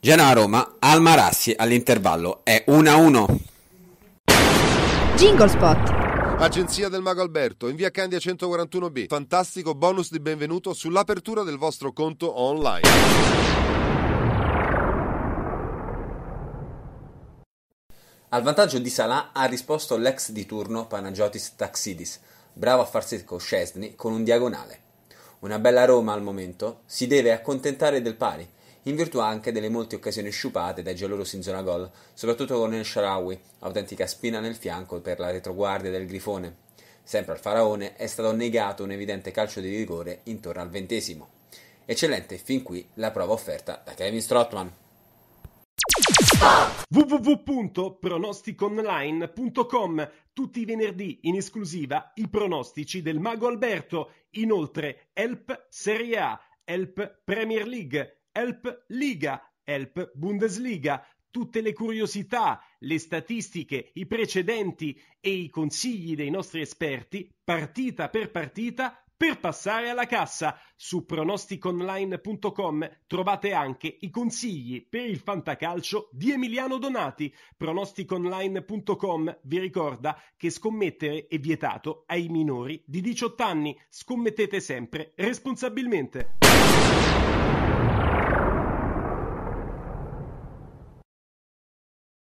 Genoa-Roma, Almarassi all'intervallo è 1-1. Jingle Spot. Agenzia del Mago Alberto, in via Candia 141B. Fantastico bonus di benvenuto sull'apertura del vostro conto online. Al vantaggio di Salah ha risposto l'ex di turno Panagiotis Taxidis, bravo a farsi Scesni con un diagonale. Una bella Roma al momento si deve accontentare del pari, in virtù anche delle molte occasioni sciupate dai giallorosi in zona gol, soprattutto con El Sharawi, autentica spina nel fianco per la retroguardia del Grifone. Sempre al Faraone è stato negato un evidente calcio di rigore intorno al ventesimo. Eccellente fin qui la prova offerta da Kevin Strottman. www.pronosticonline.com Tutti i venerdì in esclusiva i pronostici del Mago Alberto, inoltre Help Serie A, Help Premier League Help Liga, Help Bundesliga, tutte le curiosità, le statistiche, i precedenti e i consigli dei nostri esperti, partita per partita, per passare alla cassa. Su pronosticonline.com trovate anche i consigli per il fantacalcio di Emiliano Donati. Pronosticonline.com vi ricorda che scommettere è vietato ai minori di 18 anni. Scommettete sempre responsabilmente.